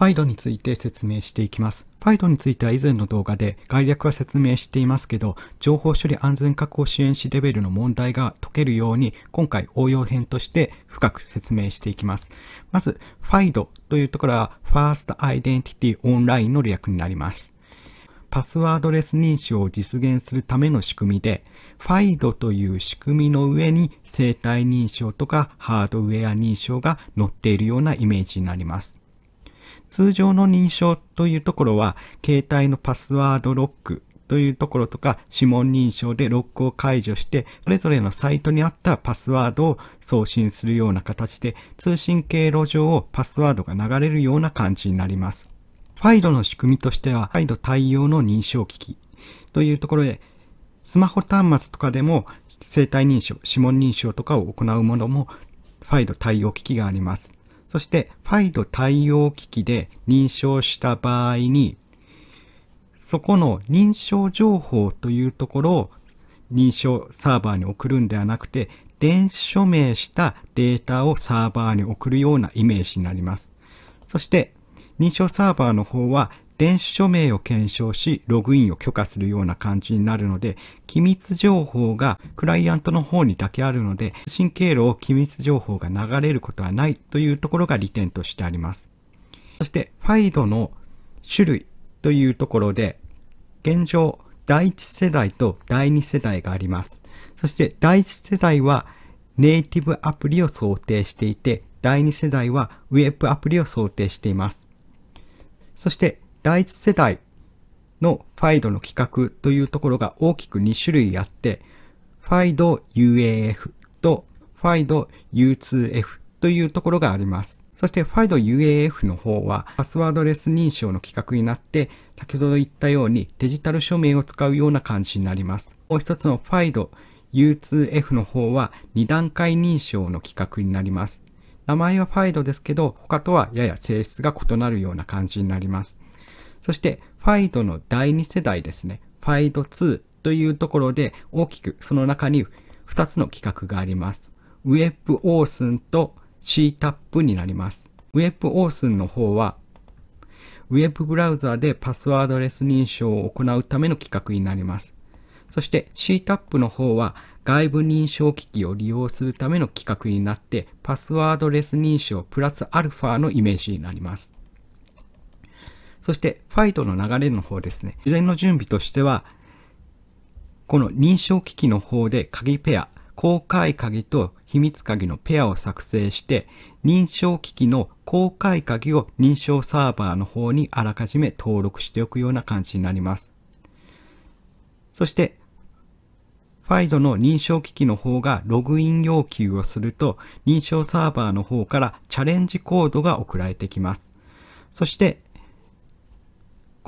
f i d ドについて説明していきます。f i d ドについては以前の動画で概略は説明していますけど、情報処理安全確保支援士レベルの問題が解けるように、今回応用編として深く説明していきます。まず、f i d ドというところは First Identity Online の略になります。パスワードレス認証を実現するための仕組みで、f i d ドという仕組みの上に生体認証とかハードウェア認証が載っているようなイメージになります。通常の認証というところは、携帯のパスワードロックというところとか、指紋認証でロックを解除して、それぞれのサイトにあったパスワードを送信するような形で、通信経路上をパスワードが流れるような感じになります。FIDO の仕組みとしては、FIDO 対応の認証機器というところで、スマホ端末とかでも生体認証、指紋認証とかを行うものも FIDO 対応機器があります。そして FIDO 対応機器で認証した場合に、そこの認証情報というところを認証サーバーに送るんではなくて、電子署名したデータをサーバーに送るようなイメージになります。そして、認証サーバーの方は電子署名を検証し、ログインを許可するような感じになるので、機密情報がクライアントの方にだけあるので、通信経路を機密情報が流れることはないというところが利点としてあります。そして、ファイドの種類というところで、現状、第1世代と第2世代があります。そして、第1世代はネイティブアプリを想定していて、第2世代はウェブアプリを想定しています。そして、第1世代の FIDO の規格というところが大きく2種類あって、FIDO-UAF と FIDO-U2F というところがあります。そして FIDO-UAF の方はパスワードレス認証の規格になって、先ほど言ったようにデジタル署名を使うような感じになります。もう一つの FIDO-U2F の方は2段階認証の規格になります。名前は FIDO ですけど、他とはやや性質が異なるような感じになります。そして、ファイドの第2世代ですね。ファイド2というところで、大きくその中に2つの企画があります。ウェブオースンと CTAP になります。ウェブオースンの方は、ウェブブラウザでパスワードレス認証を行うための企画になります。そして CTAP の方は外部認証機器を利用するための規格になってパスワードレス認証プラスアルファのイメージになります。そしてファイトの流れの方ですね。事前の準備としては、この認証機器の方で鍵ペア、公開鍵と秘密鍵のペアを作成して、認証機器の公開鍵を認証サーバーの方にあらかじめ登録しておくような感じになります。そして、ファイドの認証機器の方がログイン要求をすると、認証サーバーの方からチャレンジコードが送られてきます。そして、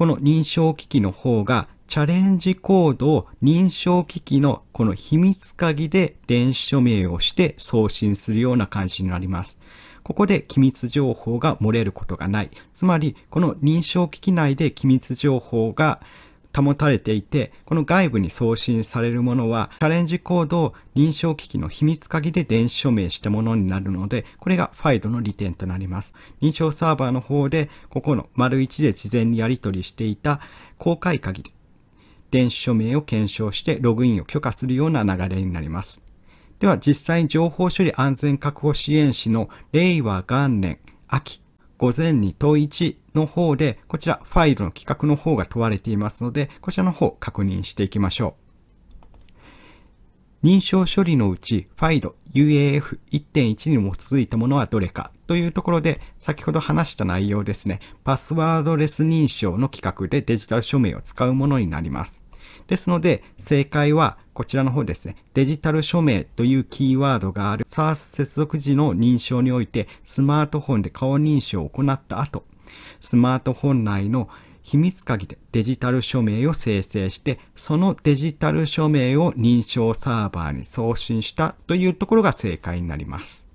この認証機器の方がチャレンジコードを認証機器のこの秘密鍵で電子署名をして送信するような感じになります。ここで機密情報が漏れることがない。つまり、この認証機器内で機密情報が保たれていて、この外部に送信されるものは、チャレンジコードを認証機器の秘密鍵で電子署名したものになるので、これがファイドの利点となります。認証サーバーの方で、ここの丸1で事前にやり取りしていた公開鍵、電子署名を検証してログインを許可するような流れになります。では実際に情報処理安全確保支援士の令和元年秋午前に問1の方で、こちらファイルの規格の方が問われていますので、こちらの方確認していきましょう。認証処理のうち、ファイル UAF1.1 に基づいたものはどれかというところで、先ほど話した内容ですね、パスワードレス認証の規格でデジタル署名を使うものになります。ですので、正解はこちらの方ですね。デジタル署名というキーワードがある SARS 接続時の認証において、スマートフォンで顔認証を行った後、スマートフォン内の秘密鍵でデジタル署名を生成して、そのデジタル署名を認証サーバーに送信したというところが正解になります。